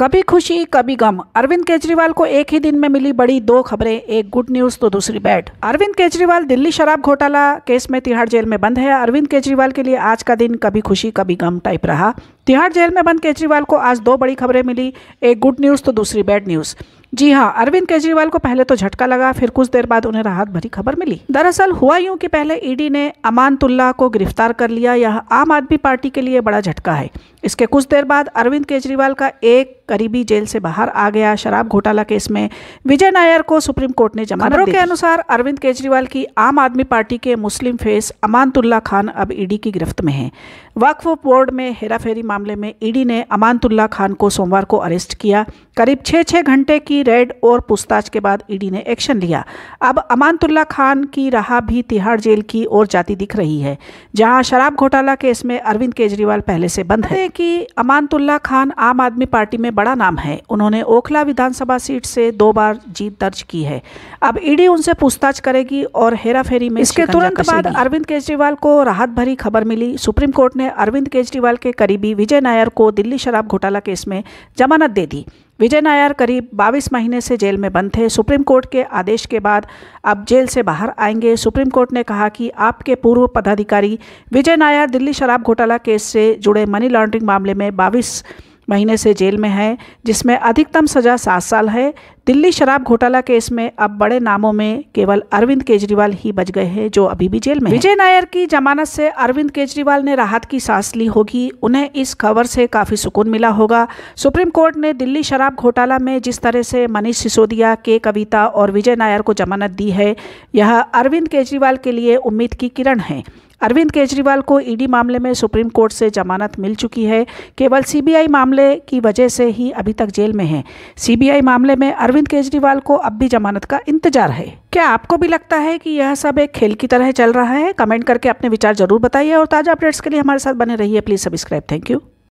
कभी खुशी कभी गम अरविंद केजरीवाल को एक ही दिन में मिली बड़ी दो खबरें एक गुड न्यूज़ तो दूसरी बैड अरविंद केजरीवाल दिल्ली शराब घोटाला केस में तिहाड़ जेल में बंद है अरविंद केजरीवाल के लिए आज का दिन कभी खुशी कभी गम टाइप रहा तिहाड़ जेल में बंद केजरीवाल को आज दो बड़ी खबरें मिली एक गुड न्यूज़ तो दूसरी बैड न्यूज़ जी हाँ अरविंद केजरीवाल को पहले तो झटका लगा फिर कुछ देर बाद उन्हें राहत भरी खबर मिली दरअसल हुआ यूं कि पहले ईडी ने अमानतुल्ला को गिरफ्तार कर लिया यह आम आदमी पार्टी के लिए बड़ा झटका है इसके कुछ देर बाद अरविंद केजरीवाल का एक करीबी जेल से बाहर आ गया शराब घोटाला केस में विजय नायर को सुप्रीम कोर्ट ने जमानत खबरों के अनुसार अरविंद केजरीवाल की आम आदमी पार्टी के मुस्लिम फेस अमानतुल्ला खान अब ईडी की गिरफ्त में है वक्फ बोर्ड में हेराफेरी मामले में ईडी ने अमानतुल्ला खान को सोमवार को अरेस्ट किया करीब छः छः घंटे की रेड और पूछताछ के बाद ईडी ने एक्शन लिया अब अमानतुल्ला खान की राह भी तिहाड़ जेल की ओर जाती दिख रही है जहां शराब घोटाला केस में अरविंद केजरीवाल पहले से बंद है हालांकि अमानतुल्ला खान आम आदमी पार्टी में बड़ा नाम है उन्होंने ओखला विधानसभा सीट से दो बार जीत दर्ज की है अब ईडी उनसे पूछताछ करेगी और हेराफेरी में इसके तुरंत बाद अरविंद केजरीवाल को राहत भरी खबर मिली सुप्रीम कोर्ट ने अरविंद केजरीवाल के करीबी विजय नायर को दिल्ली शराब घोटाला केस में जमानत दे दी विजय नायर करीब 22 महीने से जेल में बंद थे सुप्रीम कोर्ट के आदेश के बाद अब जेल से बाहर आएंगे सुप्रीम कोर्ट ने कहा कि आपके पूर्व पदाधिकारी विजय नायर दिल्ली शराब घोटाला केस से जुड़े मनी लॉन्ड्रिंग मामले में बाईस महीने से जेल में है जिसमें अधिकतम सजा सात साल है दिल्ली शराब घोटाला केस में अब बड़े नामों में केवल अरविंद केजरीवाल ही बच गए हैं जो अभी भी जेल में विजय नायर की जमानत से अरविंद केजरीवाल ने राहत की सांस ली होगी उन्हें इस खबर से काफी सुकून मिला होगा सुप्रीम कोर्ट ने दिल्ली शराब घोटाला में जिस तरह से मनीष सिसोदिया के कविता और विजय नायर को जमानत दी है यह अरविंद केजरीवाल के लिए उम्मीद की किरण है अरविंद केजरीवाल को ईडी मामले में सुप्रीम कोर्ट से जमानत मिल चुकी है केवल सीबीआई मामले की वजह से ही अभी तक जेल में है सीबीआई मामले में अरविंद केजरीवाल को अब भी जमानत का इंतजार है क्या आपको भी लगता है कि यह सब एक खेल की तरह चल रहा है कमेंट करके अपने विचार जरूर बताइए और ताज़ा अपडेट्स के लिए हमारे साथ बने रहिए प्लीज़ सब्सक्राइब थैंक यू